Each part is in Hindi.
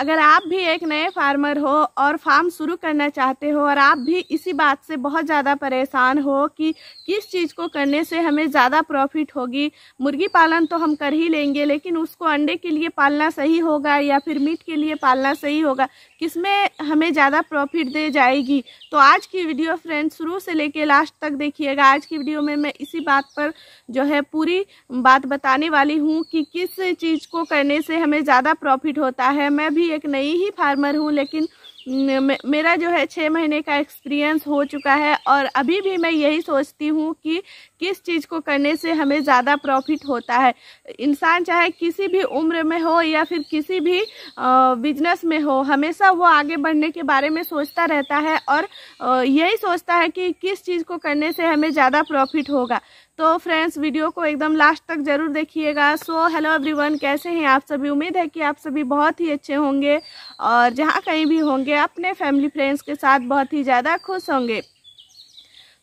अगर आप भी एक नए फार्मर हो और फार्म शुरू करना चाहते हो और आप भी इसी बात से बहुत ज़्यादा परेशान हो कि किस चीज़ को करने से हमें ज़्यादा प्रॉफिट होगी मुर्गी पालन तो हम कर ही लेंगे लेकिन उसको अंडे के लिए पालना सही होगा या फिर मीट के लिए पालना सही होगा किस में हमें ज़्यादा प्रॉफिट दे जाएगी तो आज की वीडियो फ्रेंड शुरू से लेके लास्ट तक देखिएगा आज की वीडियो में मैं इसी बात पर जो है पूरी बात बताने वाली हूँ कि किस चीज़ को करने से हमें ज़्यादा प्रॉफिट होता है मैं भी भी एक नई ही फार्मर हूँ लेकिन मेरा जो है छः महीने का एक्सपीरियंस हो चुका है और अभी भी मैं यही सोचती हूँ कि किस चीज़ को करने से हमें ज़्यादा प्रॉफिट होता है इंसान चाहे किसी भी उम्र में हो या फिर किसी भी बिजनेस में हो हमेशा वो आगे बढ़ने के बारे में सोचता रहता है और यही सोचता है कि किस चीज़ को करने से हमें ज़्यादा प्रॉफिट होगा तो फ्रेंड्स वीडियो को एकदम लास्ट तक ज़रूर देखिएगा सो हेलो एवरीवन कैसे हैं आप सभी उम्मीद है कि आप सभी बहुत ही अच्छे होंगे और जहाँ कहीं भी होंगे होंगे अपने फैमिली फ्रेंड्स के साथ बहुत ही ज़्यादा खुश होंगे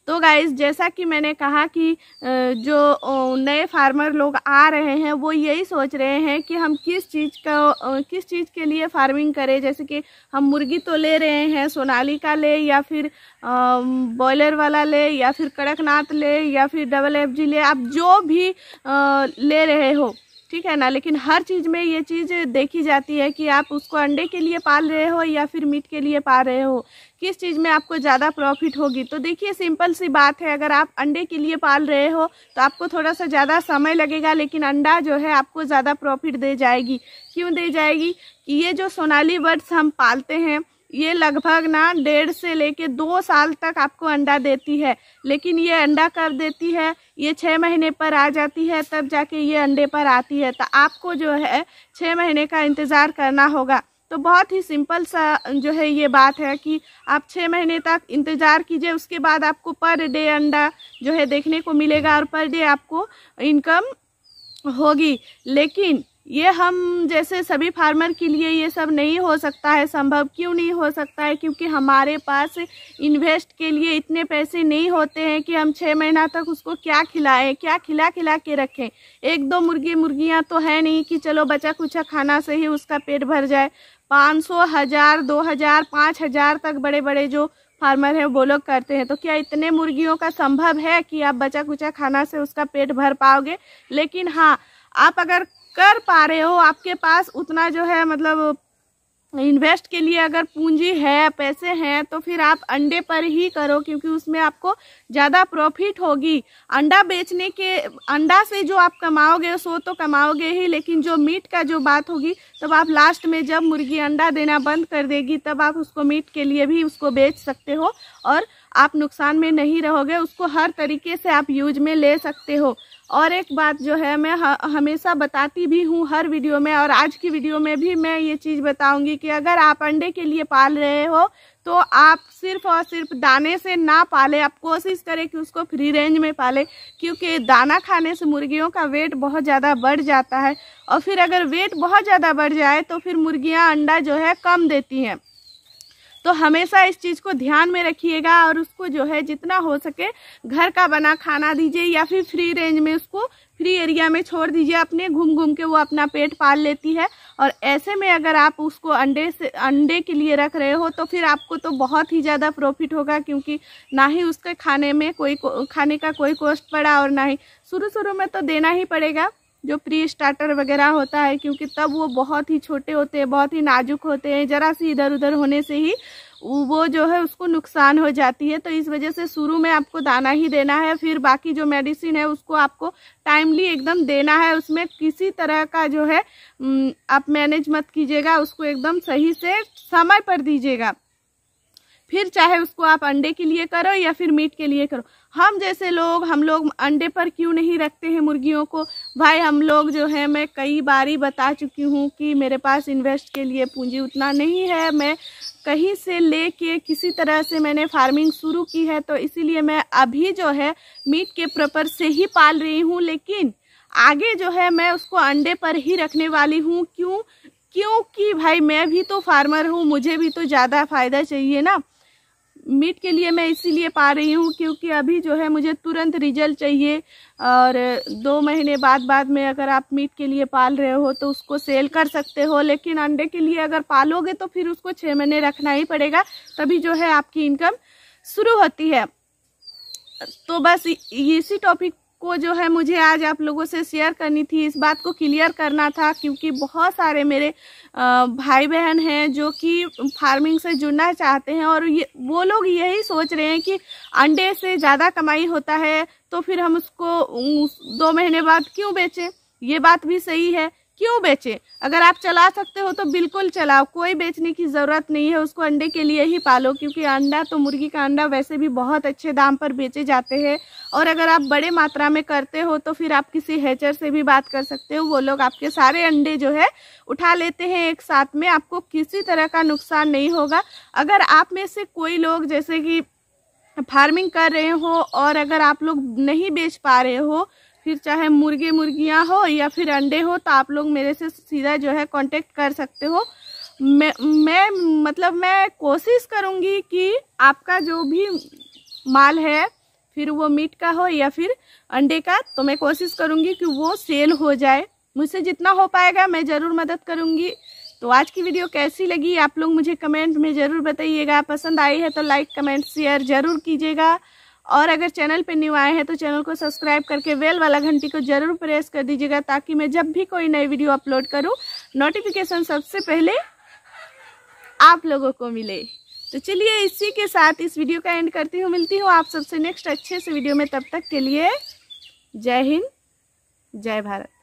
तो गाइज जैसा कि मैंने कहा कि जो नए फार्मर लोग आ रहे हैं वो यही सोच रहे हैं कि हम किस चीज़ का किस चीज़ के लिए फार्मिंग करें जैसे कि हम मुर्गी तो ले रहे हैं सोनाली का ले या फिर बॉयलर वाला ले या फिर कड़कनाथ ले या फिर डबल एफ ले आप जो भी ले रहे हो ठीक है ना लेकिन हर चीज़ में ये चीज़ देखी जाती है कि आप उसको अंडे के लिए पाल रहे हो या फिर मीट के लिए पा रहे हो किस चीज़ में आपको ज़्यादा प्रॉफिट होगी तो देखिए सिंपल सी बात है अगर आप अंडे के लिए पाल रहे हो तो आपको थोड़ा सा ज़्यादा समय लगेगा लेकिन अंडा जो है आपको ज़्यादा प्रॉफिट दे जाएगी क्यों दे जाएगी कि ये जो सोनाली बर्ड्स हम पालते हैं ये लगभग ना डेढ़ से लेके दो साल तक आपको अंडा देती है लेकिन ये अंडा कर देती है ये छः महीने पर आ जाती है तब जाके ये अंडे पर आती है तो आपको जो है छः महीने का इंतज़ार करना होगा तो बहुत ही सिंपल सा जो है ये बात है कि आप छः महीने तक इंतज़ार कीजिए उसके बाद आपको पर डे अंडा जो है देखने को मिलेगा और पर डे आपको इनकम होगी लेकिन ये हम जैसे सभी फार्मर के लिए ये सब नहीं हो सकता है संभव क्यों नहीं हो सकता है क्योंकि हमारे पास इन्वेस्ट के लिए इतने पैसे नहीं होते हैं कि हम छः महीना तक उसको क्या खिलाएं क्या खिला खिला के रखें एक दो मुर्गी मुर्गियां तो है नहीं कि चलो बचा कुचा खाना से ही उसका पेट भर जाए पाँच सौ हज़ार दो हज़ार पाँच हज़ार तक बड़े बड़े जो फार्मर हैं वो लोग करते हैं तो क्या इतने मुर्गियों का संभव है कि आप बचा कुचा खाना से उसका पेट भर पाओगे लेकिन हाँ आप अगर कर पा रहे हो आपके पास उतना जो है मतलब इन्वेस्ट के लिए अगर पूंजी है पैसे हैं तो फिर आप अंडे पर ही करो क्योंकि उसमें आपको ज़्यादा प्रॉफिट होगी अंडा बेचने के अंडा से जो आप कमाओगे सो तो कमाओगे ही लेकिन जो मीट का जो बात होगी तब आप लास्ट में जब मुर्गी अंडा देना बंद कर देगी तब आप उसको मीट के लिए भी उसको बेच सकते हो और आप नुकसान में नहीं रहोगे उसको हर तरीके से आप यूज में ले सकते हो और एक बात जो है मैं हमेशा बताती भी हूँ हर वीडियो में और आज की वीडियो में भी मैं ये चीज़ बताऊँगी कि अगर आप अंडे के लिए पाल रहे हो तो आप सिर्फ और सिर्फ दाने से ना पाले आप कोशिश करें कि उसको फ्री रेंज में पाले क्योंकि दाना खाने से मुर्गियों का वेट बहुत ज़्यादा बढ़ जाता है और फिर अगर वेट बहुत ज़्यादा बढ़ जाए तो फिर मुर्गियाँ अंडा जो है कम देती हैं तो हमेशा इस चीज़ को ध्यान में रखिएगा और उसको जो है जितना हो सके घर का बना खाना दीजिए या फिर फ्री रेंज में उसको फ्री एरिया में छोड़ दीजिए अपने घूम घूम के वो अपना पेट पाल लेती है और ऐसे में अगर आप उसको अंडे से अंडे के लिए रख रहे हो तो फिर आपको तो बहुत ही ज़्यादा प्रॉफिट होगा क्योंकि ना ही उसके खाने में कोई खाने का कोई कॉस्ट पड़ा और ना ही शुरू शुरू में तो देना ही पड़ेगा जो प्री स्टार्टर वगैरह होता है क्योंकि तब वो बहुत ही छोटे होते हैं बहुत ही नाजुक होते हैं ज़रा सी इधर उधर होने से ही वो जो है उसको नुकसान हो जाती है तो इस वजह से शुरू में आपको दाना ही देना है फिर बाकी जो मेडिसिन है उसको आपको टाइमली एकदम देना है उसमें किसी तरह का जो है आप मैनेज मत कीजिएगा उसको एकदम सही से समय पर दीजिएगा फिर चाहे उसको आप अंडे के लिए करो या फिर मीट के लिए करो हम जैसे लोग हम लोग अंडे पर क्यों नहीं रखते हैं मुर्गियों को भाई हम लोग जो है मैं कई बार ही बता चुकी हूँ कि मेरे पास इन्वेस्ट के लिए पूंजी उतना नहीं है मैं कहीं से ले कर किसी तरह से मैंने फार्मिंग शुरू की है तो इसीलिए मैं अभी जो है मीट के प्रपर से ही पाल रही हूँ लेकिन आगे जो है मैं उसको अंडे पर ही रखने वाली हूँ क्यों क्योंकि भाई मैं भी तो फार्मर हूँ मुझे भी तो ज़्यादा फ़ायदा चाहिए ना मीट के लिए मैं इसीलिए पा रही हूँ क्योंकि अभी जो है मुझे तुरंत रिजल्ट चाहिए और दो महीने बाद बाद में अगर आप मीट के लिए पाल रहे हो तो उसको सेल कर सकते हो लेकिन अंडे के लिए अगर पालोगे तो फिर उसको छः महीने रखना ही पड़ेगा तभी जो है आपकी इनकम शुरू होती है तो बस इसी टॉपिक को जो है मुझे आज आप लोगों से शेयर करनी थी इस बात को क्लियर करना था क्योंकि बहुत सारे मेरे भाई बहन हैं जो कि फार्मिंग से जुड़ना चाहते हैं और ये वो लोग यही सोच रहे हैं कि अंडे से ज़्यादा कमाई होता है तो फिर हम उसको दो महीने बाद क्यों बेचें ये बात भी सही है क्यों बेचें अगर आप चला सकते हो तो बिल्कुल चलाओ कोई बेचने की ज़रूरत नहीं है उसको अंडे के लिए ही पालो क्योंकि अंडा तो मुर्गी का अंडा वैसे भी बहुत अच्छे दाम पर बेचे जाते हैं और अगर आप बड़े मात्रा में करते हो तो फिर आप किसी हैचर से भी बात कर सकते हो वो लोग आपके सारे अंडे जो है उठा लेते हैं एक साथ में आपको किसी तरह का नुकसान नहीं होगा अगर आप में से कोई लोग जैसे कि फार्मिंग कर रहे हो और अगर आप लोग नहीं बेच पा रहे हो फिर चाहे मुर्गे मुर्गियाँ हो या फिर अंडे हो तो आप लोग मेरे से सीधा जो है कांटेक्ट कर सकते हो मैं मैं मतलब मैं कोशिश करूँगी कि आपका जो भी माल है फिर वो मीट का हो या फिर अंडे का तो मैं कोशिश करूँगी कि वो सेल हो जाए मुझसे जितना हो पाएगा मैं ज़रूर मदद करूँगी तो आज की वीडियो कैसी लगी आप लोग मुझे कमेंट में ज़रूर बताइएगा पसंद आई है तो लाइक कमेंट शेयर ज़रूर कीजिएगा और अगर चैनल पर न्यू आए हैं तो चैनल को सब्सक्राइब करके वेल वाला घंटी को जरूर प्रेस कर दीजिएगा ताकि मैं जब भी कोई नई वीडियो अपलोड करूँ नोटिफिकेशन सबसे पहले आप लोगों को मिले तो चलिए इसी के साथ इस वीडियो का एंड करती हूँ मिलती हूँ आप सबसे नेक्स्ट अच्छे से वीडियो में तब तक के लिए जय हिंद जय भारत